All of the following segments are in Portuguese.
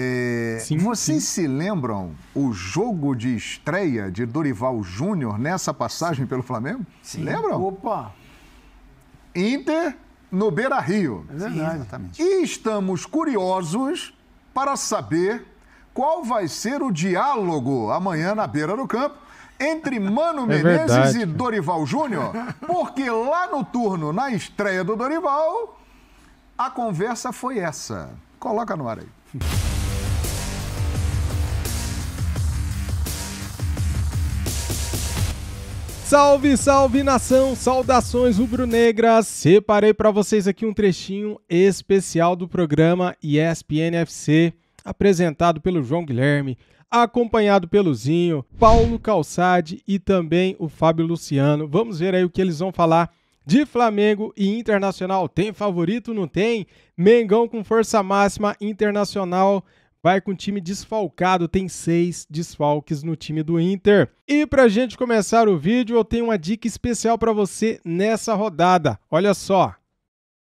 É, sim, vocês sim. se lembram o jogo de estreia de Dorival Júnior nessa passagem pelo Flamengo? Sim. Lembram? Opa! Inter no Beira Rio. É verdade. Sim, exatamente. E estamos curiosos para saber qual vai ser o diálogo amanhã na beira do campo entre Mano é Menezes e Dorival Júnior, porque lá no turno, na estreia do Dorival, a conversa foi essa. Coloca no ar aí. Salve, salve nação, saudações rubro-negras. Separei para vocês aqui um trechinho especial do programa ESPN FC, apresentado pelo João Guilherme, acompanhado pelo Zinho, Paulo Calçade e também o Fábio Luciano. Vamos ver aí o que eles vão falar de Flamengo e Internacional. Tem favorito? Não tem? Mengão com força máxima, Internacional vai com o time desfalcado, tem seis desfalques no time do Inter. E para a gente começar o vídeo, eu tenho uma dica especial para você nessa rodada. Olha só.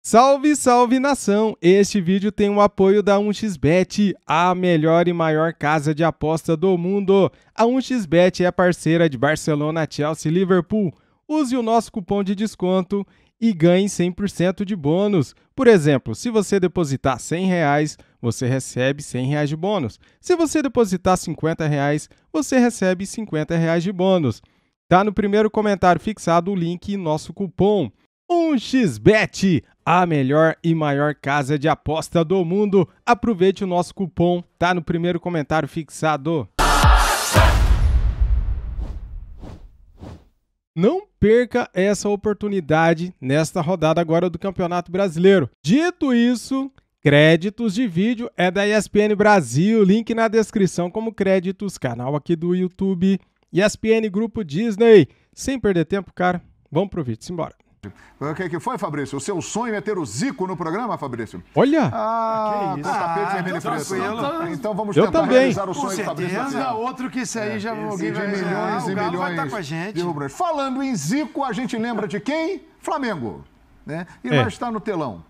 Salve, salve nação! Este vídeo tem o apoio da 1xBet, a melhor e maior casa de aposta do mundo. A 1xBet é parceira de Barcelona, Chelsea e Liverpool. Use o nosso cupom de desconto e ganhe 100% de bônus. Por exemplo, se você depositar R$ 100, você recebe 100 reais de bônus. Se você depositar 50 reais, você recebe 50 reais de bônus. Tá no primeiro comentário fixado o link e nosso cupom. 1xbet, a melhor e maior casa de aposta do mundo. Aproveite o nosso cupom, tá no primeiro comentário fixado. Não perca essa oportunidade nesta rodada agora do Campeonato Brasileiro. Dito isso, Créditos de vídeo é da ESPN Brasil, link na descrição como créditos, canal aqui do YouTube, ESPN Grupo Disney. Sem perder tempo, cara, vamos pro vídeo, simbora. O que, que foi, Fabrício? O seu sonho é ter o Zico no programa, Fabrício? Olha! Ah, ah que isso? Tá, tá, ah, vermelho tá então. preto. Então vamos eu tentar também. realizar o sonho certeza. do assim, Fabrício. outro que isso aí é, já alguém é vai milhões ah, e milhões vai estar com a gente. Falando em Zico, a gente lembra de quem? Flamengo. Né? E é. vai estar no telão.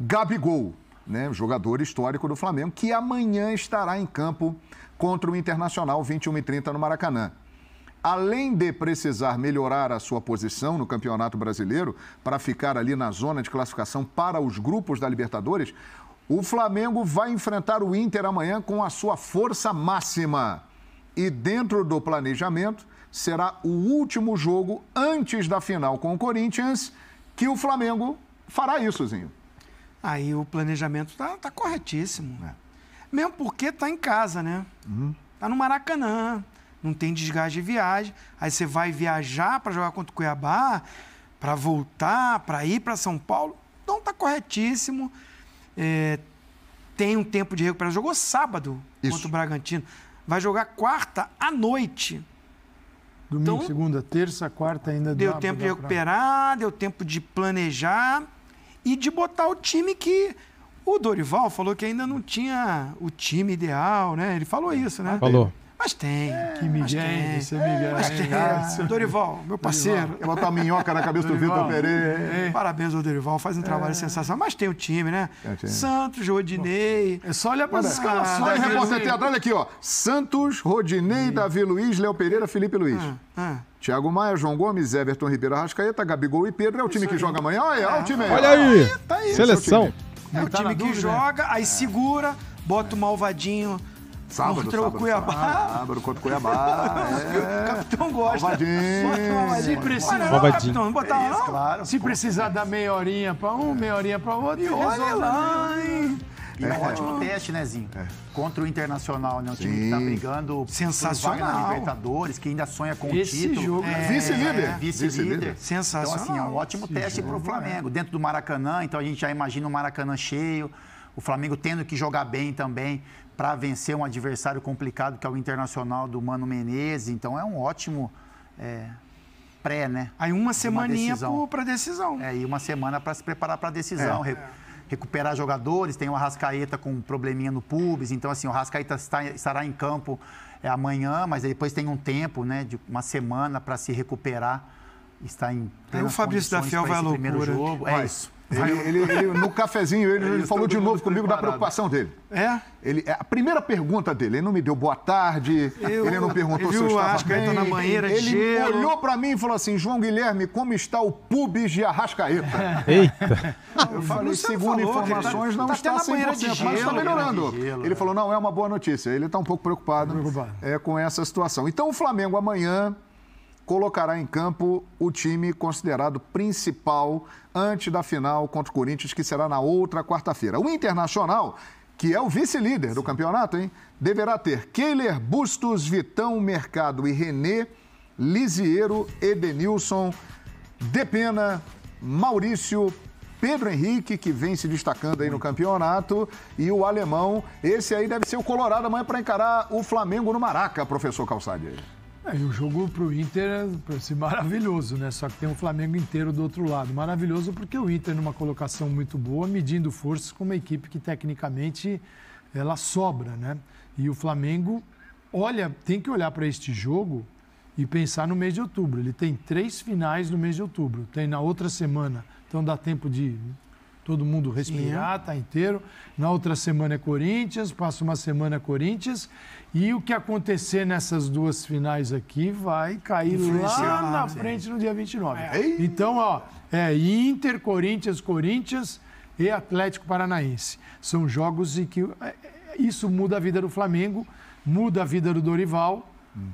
Gabigol né, jogador histórico do Flamengo, que amanhã estará em campo contra o Internacional 21 e 30 no Maracanã. Além de precisar melhorar a sua posição no Campeonato Brasileiro para ficar ali na zona de classificação para os grupos da Libertadores, o Flamengo vai enfrentar o Inter amanhã com a sua força máxima. E dentro do planejamento, será o último jogo antes da final com o Corinthians que o Flamengo fará isso, Zinho. Aí o planejamento tá, tá corretíssimo. É. Mesmo porque está em casa, né? Uhum. Tá no Maracanã, não tem desgaste de viagem. Aí você vai viajar para jogar contra o Cuiabá, para voltar, para ir para São Paulo. Então tá corretíssimo. É, tem um tempo de recuperação. Jogou sábado Isso. contra o Bragantino. Vai jogar quarta à noite. Domingo, então, segunda, terça, quarta ainda deu tempo de recuperar, pra... deu tempo de planejar e de botar o time que o Dorival falou que ainda não tinha o time ideal, né? Ele falou é, isso, né? Falou. Mas tem. É, que Miguel, você é Miguel. Mas tem. É. Dorival, meu parceiro. Dorival. Botar a tá minhoca na cabeça Dorival. do Vitor Pereira. É, é. Parabéns ao Dorival, faz um trabalho sensacional. Mas tem o time, né? Time. Santos, Rodinei. É só olhar para as escalações. Olha aqui, ó. Santos, Rodinei, Davi Luiz, Léo Pereira, Felipe Luiz. Ah, ah. Thiago Maia, João Gomes, Everton Ribeiro Arrascaeta, Gabigol e Pedro. É o time que joga amanhã. Olha, é. olha o é. time aí. Olha aí. Tá aí tá aí Seleção. É o time, é o tá time que dúvida, joga, né? aí é. segura, bota o malvadinho. Sábado, Contra sábado, o Cuiabá. Sábado contra o Cuiabá. é. O capitão gosta. Malvadinho. Se precisar, não, capitão, não botar é isso, Claro, Se pô. precisar dar meia horinha pra um, meia horinha pra outro, e olha lá, hein. E é um é. ótimo teste, né, Zinho? É. Contra o Internacional, né? Um time que tá brigando sensacional na Libertadores, que ainda sonha com Esse o título. Jogo. Né? É, Vice-líder. Vice-líder. Sensacional. Então, assim, é um ótimo Esse teste para o Flamengo. Dentro do Maracanã, então a gente já imagina o Maracanã cheio, o Flamengo tendo que jogar bem também para vencer um adversário complicado que é o Internacional do Mano Menezes. Então é um ótimo é, pré, né? Aí uma, semaninha para decisão. É, e uma semana para se preparar para a decisão. É. É recuperar jogadores. Tem o Arrascaeta com um probleminha no pubis, então assim, o Arrascaeta está, estará em campo é, amanhã, mas depois tem um tempo, né, de uma semana para se recuperar. Está em. Aí o Fabrício da Fiel vai à loucura. Jogo. É Olha, isso. Ele, ele, ele, no cafezinho, ele, ele falou de novo comigo preparado. da preocupação dele. É? Ele, é, a primeira pergunta dele, ele não me deu boa tarde, eu, ele não perguntou se eu estava Arrascaeta bem. Na banheira ele gelo. olhou para mim e falou assim, João Guilherme, como está o pubis de Arrascaeta? É. Eita! Eu falei, segundo falou, tá informações, tá, não tá está 100%, de tá gelo, mas está melhorando. Gelo, ele né? falou, não, é uma boa notícia. Ele está um pouco preocupado, é, com essa situação. Então, o Flamengo amanhã colocará em campo o time considerado principal antes da final contra o Corinthians, que será na outra quarta-feira. O Internacional, que é o vice-líder do campeonato, hein, deverá ter Keiler, Bustos, Vitão, Mercado e René, Lisiero, Edenilson, Depena, Maurício, Pedro Henrique, que vem se destacando aí no campeonato, e o alemão. Esse aí deve ser o Colorado amanhã para encarar o Flamengo no Maraca, professor Calçade. É, e o jogo para o Inter é pra maravilhoso, né? Só que tem o Flamengo inteiro do outro lado. Maravilhoso porque o Inter, numa colocação muito boa, medindo forças com uma equipe que tecnicamente ela sobra, né? E o Flamengo olha, tem que olhar para este jogo e pensar no mês de outubro. Ele tem três finais no mês de outubro, tem na outra semana, então dá tempo de todo mundo respirar, tá inteiro. Na outra semana é Corinthians, passa uma semana é Corinthians. E o que acontecer nessas duas finais aqui vai cair lá na frente no dia 29. É. Então, ó, é Inter, Corinthians, Corinthians e Atlético Paranaense. São jogos em que é, é, isso muda a vida do Flamengo, muda a vida do Dorival. Hum.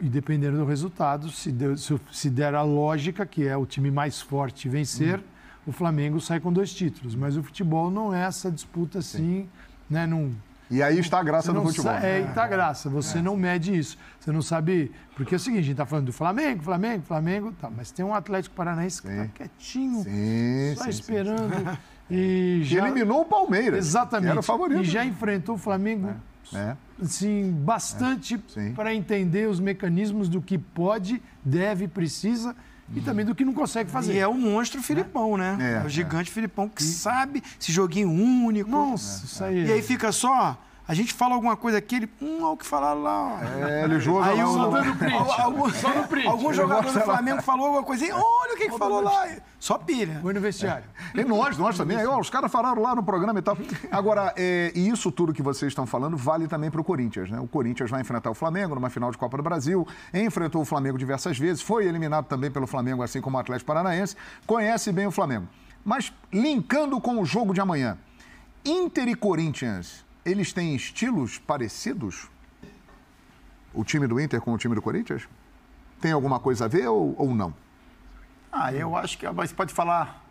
E dependendo do resultado, se, se, der a lógica, que é o time mais forte vencer. Hum o Flamengo sai com dois títulos. Mas o futebol não é essa disputa assim, Sim. né? Num, e aí está a graça do futebol. É, está a é. graça. Você é. não mede isso. Você não sabe. Porque é o seguinte, a gente está falando do Flamengo, Flamengo, Flamengo, tá, mas tem um Atlético Paranaense que está quietinho, sim, só sim, esperando. Sim, e já... Que eliminou o Palmeiras. Exatamente. era o favorito. E já né? enfrentou o Flamengo. É. é. Assim, é. Sim, bastante para entender os mecanismos do que pode, deve, precisa e também do que não consegue fazer. E é o monstro né? Filipão, né? É, é o gigante é. Filipão que e... sabe esse joguinho único. Nossa, isso aí. E aí fica só a gente fala alguma coisa aqui, ele. Hum, olha o que falaram lá. Ó. É, ele joga Aí, lá. Só, print. Algum, só no print. Algum jogador do Flamengo falou alguma coisa, olha o que, que falou lá. Só pilha. Foi no vestiário. É. E nós, nós também. Aí, ó, os caras falaram lá no programa e tal. Agora, é, e isso tudo que vocês estão falando vale também para o Corinthians, né? O Corinthians vai enfrentar o Flamengo numa final de Copa do Brasil, enfrentou o Flamengo diversas vezes, foi eliminado também pelo Flamengo, assim como o Atlético Paranaense, conhece bem o Flamengo. Mas linkando com o jogo de amanhã, Inter e Corinthians eles têm estilos parecidos? O time do Inter com o time do Corinthians? Tem alguma coisa a ver ou, ou não? Ah, eu acho que você pode falar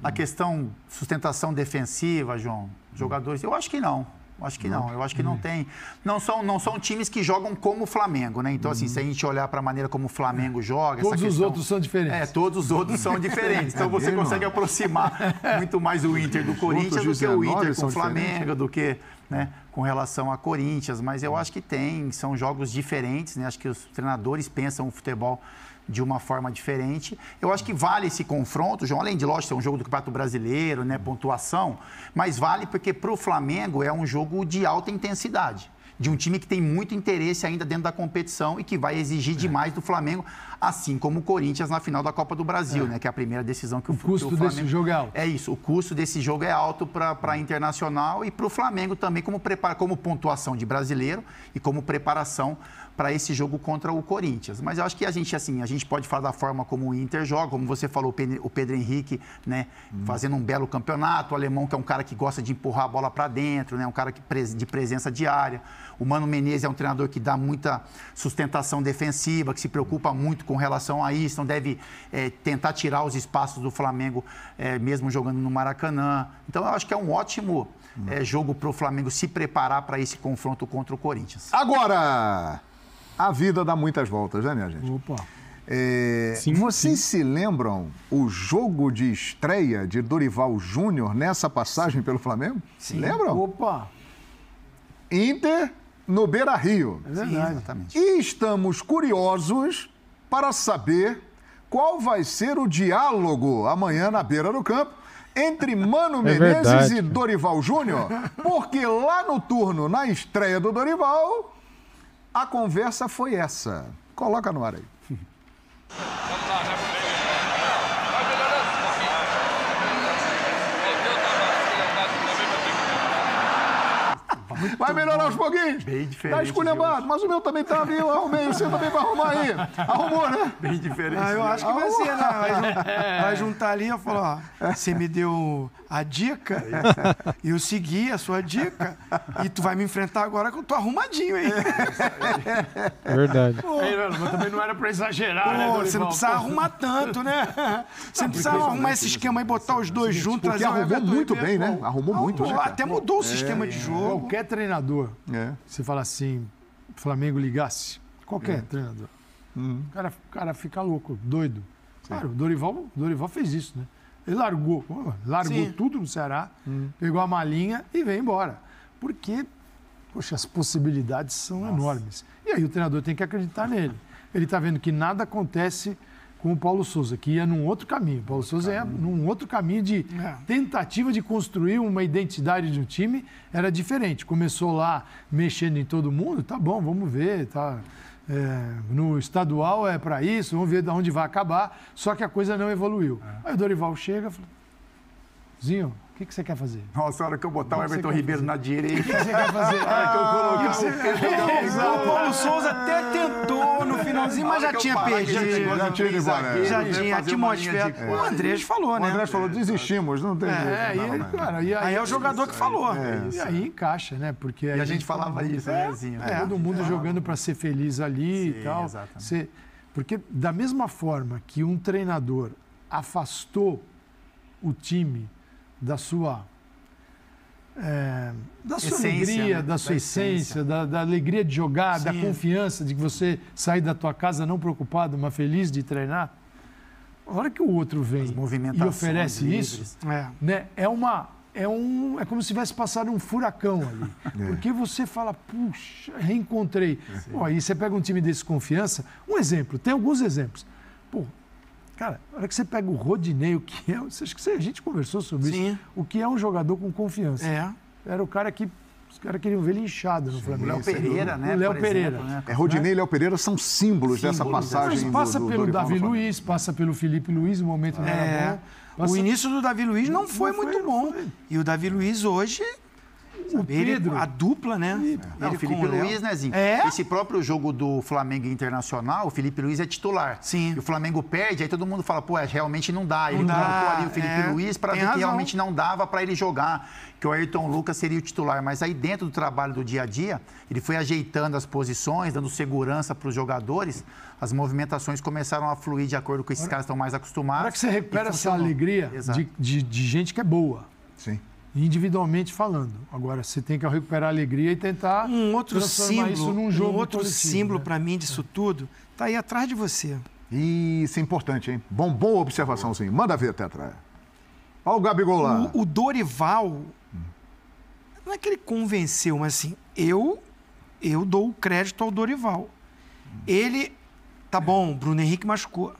na questão sustentação defensiva, João. Jogadores, eu acho que não. Eu acho que não. Eu acho que não hum. tem. Não são, não são times que jogam como o Flamengo, né? Então, assim, hum. se a gente olhar para a maneira como o Flamengo é. joga. Todos questão... os outros são diferentes. É, todos os outros são diferentes. Então é você consegue aproximar muito mais o Inter do Corinthians do que o Inter com o Flamengo, do que né, com relação a Corinthians, mas eu uhum. acho que tem, são jogos diferentes, né? Acho que os treinadores pensam o futebol de uma forma diferente. Eu acho que uhum. vale esse confronto, João, além de lógico, é um jogo do Campeonato Brasileiro, né, uhum. pontuação, mas vale porque para o Flamengo é um jogo de alta intensidade de um time que tem muito interesse ainda dentro da competição e que vai exigir é. demais do Flamengo, assim como o Corinthians na final da Copa do Brasil, é. né? Que é a primeira decisão que o, o custo que o Flamengo... desse jogo é alto. É isso, o custo desse jogo é alto para a hum. Internacional e para o Flamengo também como prepara como pontuação de brasileiro e como preparação para esse jogo contra o Corinthians. Mas eu acho que a gente, assim, a gente pode falar da forma como o Inter joga, como você falou, o Pedro Henrique, né, hum. fazendo um belo campeonato, o Alemão, que é um cara que gosta de empurrar a bola para dentro, né, um cara que, de presença diária. O Mano Menezes é um treinador que dá muita sustentação defensiva, que se preocupa muito com relação a isso, não deve é, tentar tirar os espaços do Flamengo, é, mesmo jogando no Maracanã. Então, eu acho que é um ótimo é, jogo para o Flamengo se preparar para esse confronto contra o Corinthians. Agora, a vida dá muitas voltas, né, minha gente? Opa. É, sim, vocês sim. se lembram o jogo de estreia de Dorival Júnior nessa passagem pelo Flamengo? Sim. Lembram? Opa! Inter no Beira Rio. É verdade. Sim, exatamente. E estamos curiosos para saber qual vai ser o diálogo amanhã na beira do campo entre Mano é Menezes e Dorival Júnior, porque lá no turno, na estreia do Dorival, a conversa foi essa. Coloca no ar aí. Vamos lá, já Muito vai melhorar bom. aos pouquinhos. Bem diferente. Tá esculhambado, mas o meu também tá, eu Arrumei, o seu também vai arrumar aí. Arrumou, né? Bem diferente. Ah, eu acho que vai ser, né? Vai juntar ali, eu falar ó, você me deu a dica, e eu segui a sua dica, e tu vai me enfrentar agora que eu tô arrumadinho aí. É verdade. Pô, aí, é, mas também não era pra exagerar, Pô, né, Dorival? Você não precisa arrumar tanto, né? Você não precisa arrumar esse esquema e botar os dois juntos. Porque arrumou muito bem, né? Arrumou muito. Né, até mudou o sistema de é, jogo. Qualquer treinador, é. você fala assim, Flamengo ligasse, qualquer é. treinador, uhum. o, cara, o cara fica louco, doido. Sim. Claro, o Dorival, Dorival fez isso, né? Ele largou, largou Sim. tudo no Ceará, uhum. pegou a malinha e veio embora. Porque, poxa, as possibilidades são Nossa. enormes. E aí o treinador tem que acreditar nele. Ele está vendo que nada acontece com o Paulo Souza, que ia num outro caminho. O Paulo Souza ia num outro caminho de é. tentativa de construir uma identidade de um time, era diferente. Começou lá mexendo em todo mundo, tá bom, vamos ver, tá. É, no estadual é para isso, vamos ver de onde vai acabar. Só que a coisa não evoluiu. É. Aí o Dorival chega e fala: Zinho, que, que você quer fazer? Nossa, a hora que eu botar o, o Everton Ribeiro fazer? na direita. O que, que você quer fazer? A hora que eu ah, colocar o é O Paulo Souza até tentou no finalzinho, mas já tinha perdido. Já tinha ido embora. É. Já né, tinha, a atmosfera. O Andrés falou, né? O Andrés falou, desistimos, não tem é, jeito. Aí é o jogador que falou. E aí encaixa, né? Porque e a gente falava isso, né, Todo mundo jogando para ser feliz ali e tal. Exatamente. Porque da mesma forma que um treinador afastou o time da sua é, da sua essência, alegria, né? da sua da essência, Da, da, alegria de jogar, Sim. da confiança de que você sai da tua casa não preocupado, mas feliz de treinar. A hora que o outro vem e oferece livres. isso, é. né? É uma é um é como se tivesse passado um furacão ali, é. porque você fala, puxa, reencontrei. Pô, aí você pega um time desse confiança. Um exemplo, tem alguns exemplos. Pô, Cara, na hora que você pega o Rodinei, o que é. Acho que a gente conversou sobre Sim. isso. O que é um jogador com confiança. É. Era o cara que. Os caras queriam ver ele inchado no Flamengo. Léo Pereira, né? Léo Pereira. né? É, Rodinei e né? Léo Pereira são símbolos, símbolos dessa é. passagem. Mas passa do, do, pelo do Davi Luiz, passa pelo Felipe Luiz, o momento não é. era bom. Passa... O início do Davi Luiz não, não foi, foi, muito foi. bom. E o Davi Luiz hoje o Pedro. Ele, a dupla, né? Não, o Felipe Luiz, né, Zinho? É? Esse próprio jogo do Flamengo Internacional, o Felipe Luiz é titular. Sim. E o Flamengo perde, aí todo mundo fala, pô, é, realmente não dá. Ele não colocou ali o Felipe é. Luiz para ver razão. que realmente não dava para ele jogar, que o Ayrton Lucas seria o titular. Mas aí dentro do trabalho do dia a dia, ele foi ajeitando as posições, dando segurança para os jogadores. As movimentações começaram a fluir de acordo com esses caras estão mais acostumados. Será que você recupera essa assim, alegria de, de, de gente que é boa? Sim individualmente falando. Agora, você tem que recuperar a alegria e tentar um outro símbolo, isso num jogo um outro coletivo, símbolo né? para mim disso é. tudo está aí atrás de você. Isso é importante, hein? Bom, boa sim. Manda ver, atrás. Olha o Gabigol lá. O, o Dorival, não é que ele convenceu, mas assim, eu, eu dou o crédito ao Dorival. Ele, tá bom, Bruno Henrique machucou.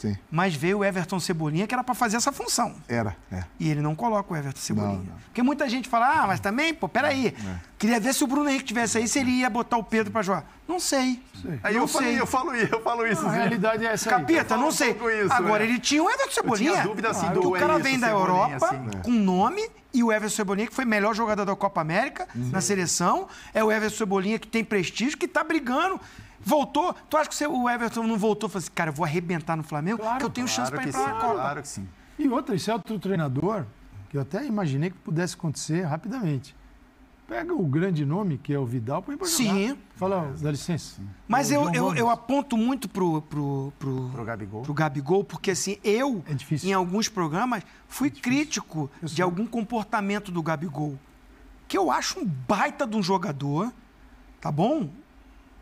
Sim. Mas veio o Everton Cebolinha, que era para fazer essa função. Era, é. E ele não coloca o Everton Cebolinha. Não, não. Porque muita gente fala, ah, mas também, pô, peraí. É. é. Queria ver se o Bruno Henrique tivesse aí, se ele ia botar o Pedro para jogar. Não sei. Aí não eu, sei. Falei, eu falo isso, eu falo isso. Não, a realidade é essa Capita, não sei. Isso, Agora, é. ele tinha o Everton Cebolinha. Eu tinha dúvida, assim, do o cara vem da Europa, assim, né? com nome, e o Everton Cebolinha, que foi melhor jogador da Copa América uhum. na seleção. É o Everton Cebolinha que tem prestígio, que tá brigando. Voltou. Tu acha que o Everton não voltou e falou assim, cara, eu vou arrebentar no Flamengo, claro, que eu tenho claro chance para ir para a Copa. Claro que sim. E outra, isso é outro treinador que eu até imaginei que pudesse acontecer rapidamente. Pega o grande nome, que é o Vidal, põe pra jogar. Sim. Fala, dá licença. Mas eu, eu, eu, aponto muito pro, pro, pro, pro, Gabigol. pro Gabigol, porque assim, eu, é em alguns programas, fui é crítico de algum comportamento do Gabigol. Que eu acho um baita de um jogador, tá bom?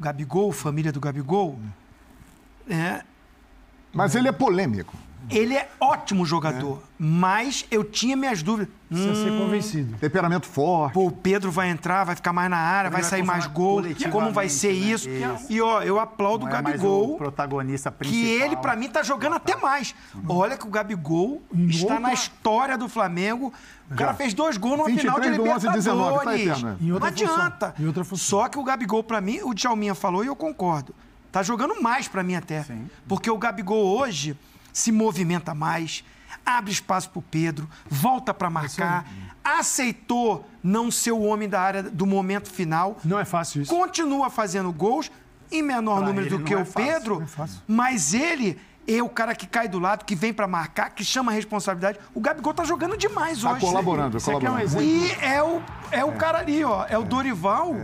Gabigol, família do Gabigol. Hum. É. Mas ele é polêmico. Ele é ótimo jogador, é. mas eu tinha minhas dúvidas. Precisa hum, ser convencido. Temperamento forte. Pô, o Pedro vai entrar, vai ficar mais na área, vai, vai sair mais gol. Como vai ser né? isso? isso? E ó, eu aplaudo Não o é Gabigol. É o protagonista principal. Que ele, para mim, tá jogando até mais. Uhum. Olha que o Gabigol está na história do Flamengo. O cara fez dois gols numa 23, final de tá Libertadores. 11, 19, tá Não adianta. Só que o Gabigol, para mim, o Djalminha falou e eu concordo. Tá jogando mais para mim até. Sim. Porque o Gabigol hoje se movimenta mais, abre espaço para o Pedro, volta para marcar, aceitou não ser o homem da área do momento final. Não é fácil isso. Continua fazendo gols, em menor pra número do que é o fácil, Pedro, é mas ele é o cara que cai do lado, que vem para marcar, que chama a responsabilidade. O Gabigol tá jogando demais tá hoje. Né? Colaborando, é colaborando. e é o, é o é. cara ali, ó. É o é. Dorival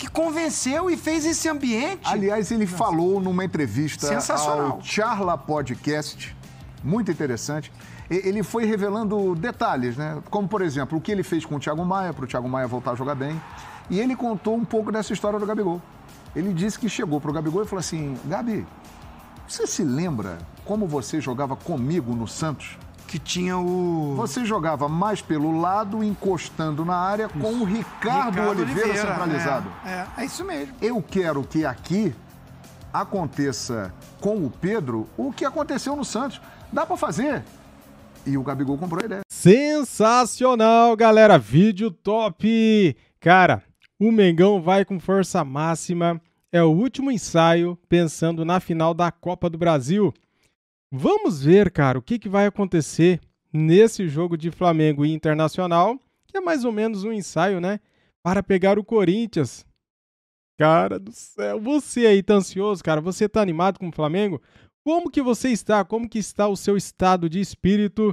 que convenceu e fez esse ambiente. Aliás, ele falou numa entrevista ao Charla Podcast, muito interessante. Ele foi revelando detalhes, né? Como, por exemplo, o que ele fez com o Thiago Maia, para o Thiago Maia voltar a jogar bem. E ele contou um pouco dessa história do Gabigol. Ele disse que chegou para o Gabigol e falou assim: Gabi, você se lembra como você jogava comigo no Santos? que tinha o. Você jogava mais pelo lado, encostando na área, isso. com o Ricardo, Ricardo Oliveira, Oliveira, né? centralizado. É, é, é isso mesmo. Eu quero que aqui aconteça com o Pedro o que aconteceu no Santos. Dá para fazer. E o Gabigol comprou a ideia. Sensacional, galera. Vídeo top. Cara, o Mengão vai com força máxima. É o último ensaio pensando na final da Copa do Brasil. Vamos ver, cara, o que, que vai acontecer nesse jogo de Flamengo e Internacional, que é mais ou menos um ensaio, né? Para pegar o Corinthians. Cara do céu, você aí tá ansioso, cara? Você tá animado com o Flamengo? Como que você está? Como que está o seu estado de espírito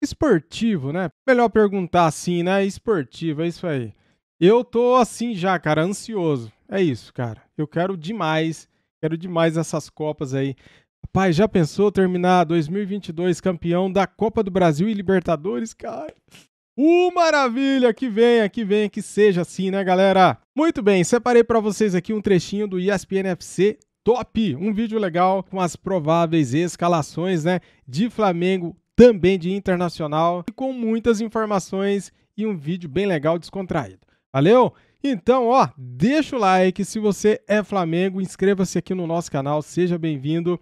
esportivo, né? Melhor perguntar assim, né? Esportivo, é isso aí. Eu tô assim já, cara, ansioso. É isso, cara. Eu quero demais, quero demais essas copas aí. Rapaz, já pensou terminar 2022 campeão da Copa do Brasil e Libertadores, cara? Uh, maravilha! Que venha, que venha, que seja assim, né, galera? Muito bem, separei para vocês aqui um trechinho do ESPN FC Top, um vídeo legal com as prováveis escalações, né, de Flamengo, também de Internacional, e com muitas informações e um vídeo bem legal descontraído. Valeu? Então, ó, deixa o like se você é Flamengo, inscreva-se aqui no nosso canal, seja bem-vindo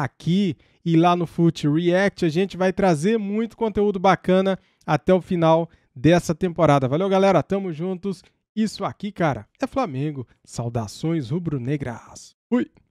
aqui e lá no Foot React. A gente vai trazer muito conteúdo bacana até o final dessa temporada. Valeu, galera. Tamo juntos. Isso aqui, cara, é Flamengo. Saudações rubro-negras. Fui!